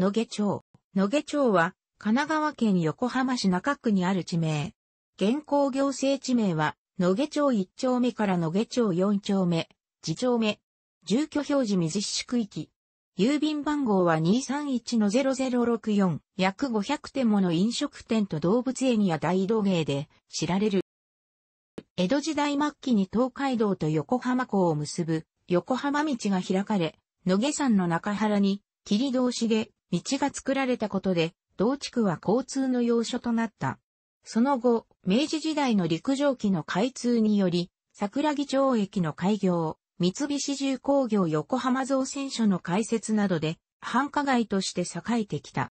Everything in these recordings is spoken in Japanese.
野毛町。野毛町は、神奈川県横浜市中区にある地名。現行行政地名は、野毛町1丁目から野毛町4丁目、次丁目。住居表示水市区域。郵便番号は231-0064。約500点もの飲食店と動物園や大道芸で知られる。江戸時代末期に東海道と横浜港を結ぶ横浜道が開かれ、野毛山の中原に、霧道しで道が作られたことで、同地区は交通の要所となった。その後、明治時代の陸上機の開通により、桜木町駅の開業、三菱重工業横浜造船所の開設などで、繁華街として栄えてきた。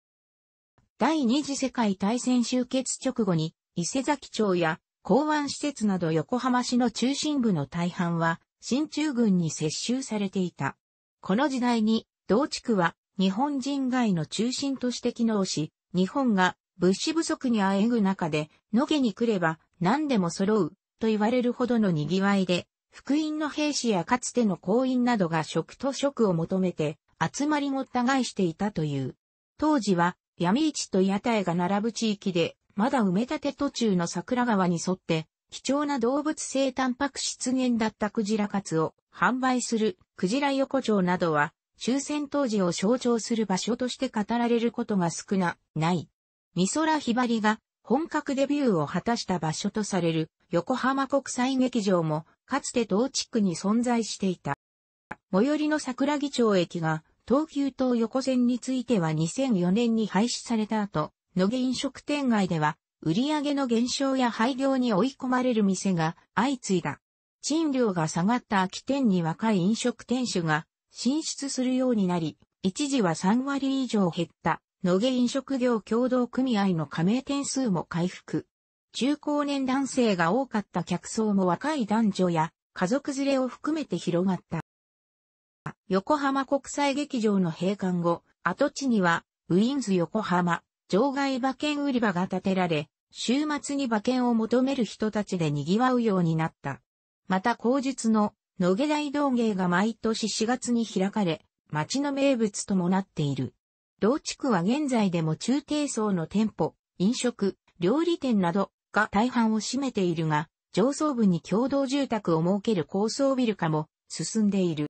第二次世界大戦終結直後に、伊勢崎町や港湾施設など横浜市の中心部の大半は、新中軍に接収されていた。この時代に、同地区は日本人街の中心として機能し、日本が物資不足にあえぐ中で、野毛に来れば何でも揃うと言われるほどの賑わいで、福音の兵士やかつての行員などが食と食を求めて集まりもった返していたという。当時は闇市と屋台が並ぶ地域で、まだ埋め立て途中の桜川に沿って、貴重な動物性タンパク質源だったクジラカツを販売するクジラ横丁などは終戦当時を象徴する場所として語られることが少な、ない。美空ひばりが本格デビューを果たした場所とされる横浜国際劇場もかつて同地区に存在していた。最寄りの桜木町駅が東急東横線については2004年に廃止された後、野毛飲食店街では売り上げの減少や廃業に追い込まれる店が相次いだ。賃料が下がった空き店に若い飲食店主が進出するようになり、一時は3割以上減った野毛飲食業協同組合の加盟店数も回復。中高年男性が多かった客層も若い男女や家族連れを含めて広がった。横浜国際劇場の閉館後、跡地にはウィンズ横浜場外馬券売り場が建てられ、週末に馬券を求める人たちで賑わうようになった。また後述の野毛大道芸が毎年4月に開かれ、町の名物ともなっている。同地区は現在でも中低層の店舗、飲食、料理店などが大半を占めているが、上層部に共同住宅を設ける高層ビル化も進んでいる。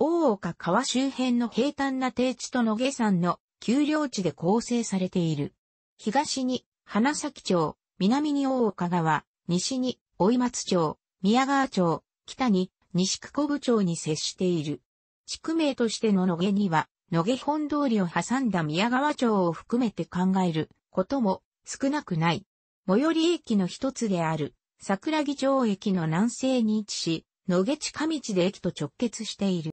大岡川周辺の平坦な低地と野毛山の丘陵地で構成されている。東に花咲町、南に大岡川、西に追松町、宮川町、北に西区古部町に接している。地区名としての野毛には、野毛本通りを挟んだ宮川町を含めて考えることも少なくない。最寄り駅の一つである桜木町駅の南西に位置し、野毛近道で駅と直結している。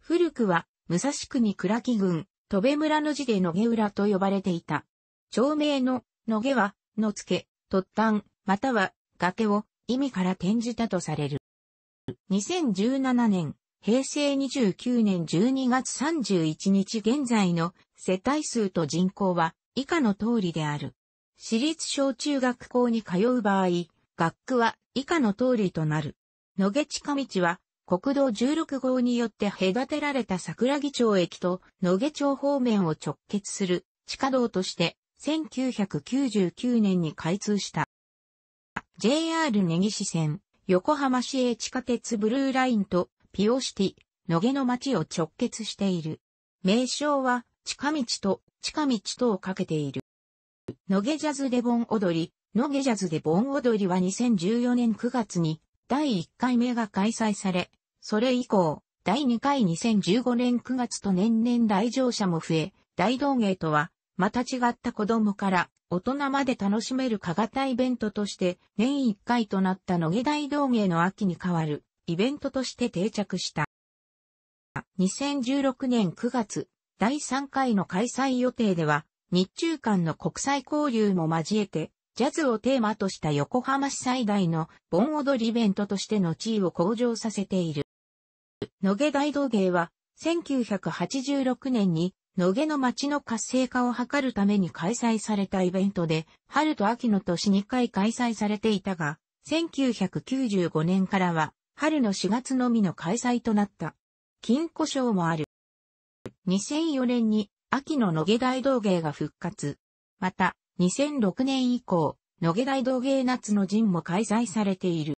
古くは、武蔵国倉木郡、戸部村の字で野毛浦と呼ばれていた。町名の野毛は、野付、突端、または崖を意味から転じたとされる。2017年、平成29年12月31日現在の世帯数と人口は以下の通りである。私立小中学校に通う場合、学区は以下の通りとなる。野毛近道は国道16号によって隔てられた桜木町駅と野毛町方面を直結する地下道として1999年に開通した。JR 根岸線、横浜市営地下鉄ブルーラインとピオシティ、野毛の町を直結している。名称は、近道と、近道とをかけている。野毛ジャズで盆踊り、野毛ジャズで盆踊りは2014年9月に第1回目が開催され、それ以降、第2回2015年9月と年々来場者も増え、大道芸とは、また違った子供から大人まで楽しめる加賀たイベントとして年1回となった野毛大道芸の秋に変わるイベントとして定着した。2016年9月、第3回の開催予定では、日中間の国際交流も交えて、ジャズをテーマとした横浜市最大の盆踊りイベントとしての地位を向上させている。野毛大道芸は、1986年に野毛の町の活性化を図るために開催されたイベントで、春と秋の年2回開催されていたが、1995年からは、春の4月のみの開催となった。金庫賞もある。2004年に、秋の野毛大道芸が復活。また、2006年以降、野毛大道芸夏の陣も開催されている。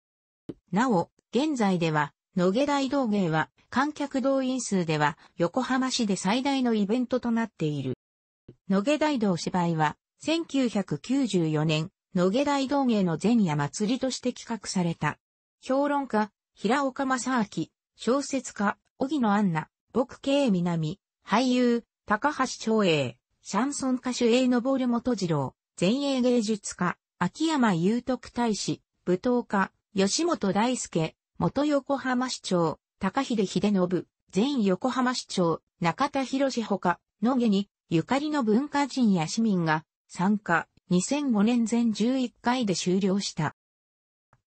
なお、現在では、野毛大道芸は観客動員数では横浜市で最大のイベントとなっている。野毛大道芝居は1994年野毛大道芸の前夜祭りとして企画された。評論家、平岡正明、小説家、荻野杏奈、僕慶南、俳優、高橋長英、シャンソン歌手永ル元次郎、前衛芸術家、秋山祐徳大使、舞踏家、吉本大輔、元横浜市長、高秀秀信、前横浜市長、中田博士ほか、野毛に、ゆかりの文化人や市民が、参加、2005年全11回で終了した。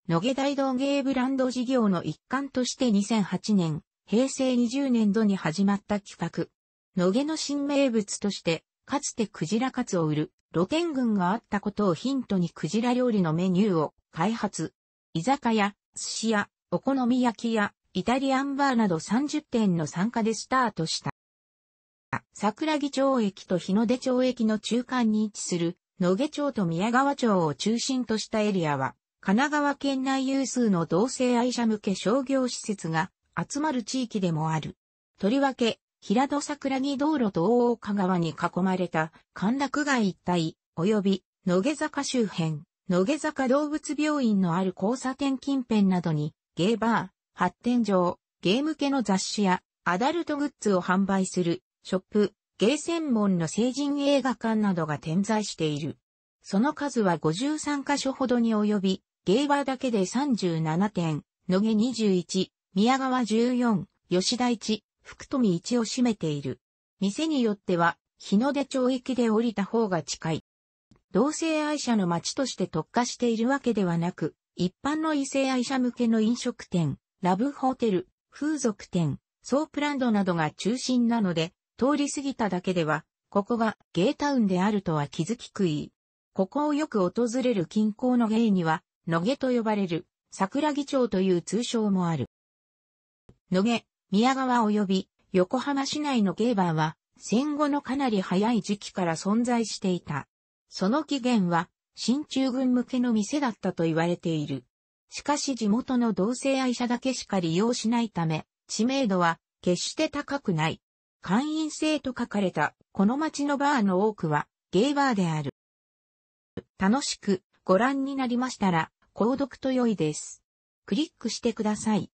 野毛大道芸ブランド事業の一環として2008年、平成20年度に始まった企画。野毛の新名物として、かつてクジラカツを売る露天群があったことをヒントにクジラ料理のメニューを開発。居酒屋、寿司屋、お好み焼きやイタリアンバーなど30店の参加でスタートした。桜木町駅と日の出町駅の中間に位置する野毛町と宮川町を中心としたエリアは、神奈川県内有数の同性愛者向け商業施設が集まる地域でもある。とりわけ、平戸桜木道路と大岡川に囲まれた歓楽街一帯、及び野毛坂周辺、野毛坂動物病院のある交差点近辺などにゲーバー、発展場、ゲーム系の雑誌やアダルトグッズを販売するショップ、ゲー専門の成人映画館などが点在している。その数は53カ所ほどに及び、ゲーバーだけで37点、野毛21、宮川14、吉田1、福富1を占めている。店によっては、日の出町駅で降りた方が近い。同性愛者の街として特化しているわけではなく、一般の異性愛者向けの飲食店、ラブホテル、風俗店、ソープランドなどが中心なので、通り過ぎただけでは、ここがゲイタウンであるとは気づきくい。ここをよく訪れる近郊のゲイには、野毛と呼ばれる桜木町という通称もある。野毛、宮川及び横浜市内のゲイバーは、戦後のかなり早い時期から存在していた。その起源は、新中軍向けの店だったと言われている。しかし地元の同性愛者だけしか利用しないため、知名度は決して高くない。会員制と書かれた、この街のバーの多くは、ゲイバーである。楽しくご覧になりましたら、購読と良いです。クリックしてください。